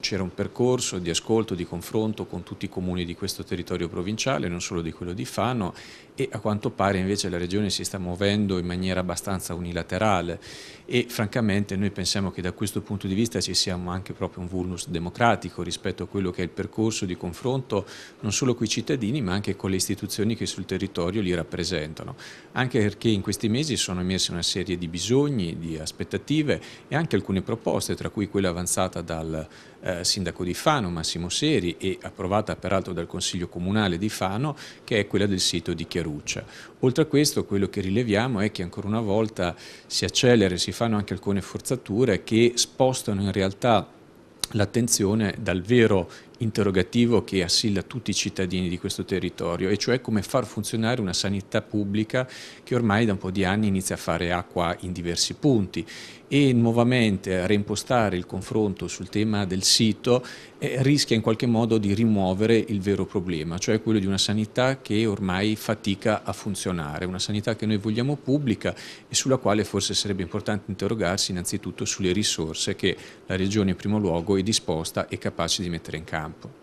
C'era un percorso di ascolto, di confronto con tutti i comuni di questo territorio provinciale, non solo di quello di Fano e a quanto pare invece la regione si sta muovendo in maniera abbastanza unilaterale e francamente noi pensiamo che da questo punto di vista ci sia anche proprio un vulnus democratico rispetto a quello che è il percorso di confronto non solo con i cittadini ma anche con le istituzioni che sul territorio li rappresentano, anche perché in questi mesi sono emerse una serie di bisogni, di aspettative e anche alcune proposte tra cui quella avanzata dal eh, eh, sindaco di Fano, Massimo Seri, e approvata peraltro dal Consiglio Comunale di Fano, che è quella del sito di Chiaruccia. Oltre a questo, quello che rileviamo è che ancora una volta si accelera e si fanno anche alcune forzature che spostano in realtà l'attenzione dal vero interrogativo che assilla tutti i cittadini di questo territorio, e cioè come far funzionare una sanità pubblica che ormai da un po' di anni inizia a fare acqua in diversi punti e nuovamente reimpostare il confronto sul tema del sito eh, rischia in qualche modo di rimuovere il vero problema, cioè quello di una sanità che ormai fatica a funzionare, una sanità che noi vogliamo pubblica e sulla quale forse sarebbe importante interrogarsi innanzitutto sulle risorse che la Regione in primo luogo è disposta e capace di mettere in campo campo.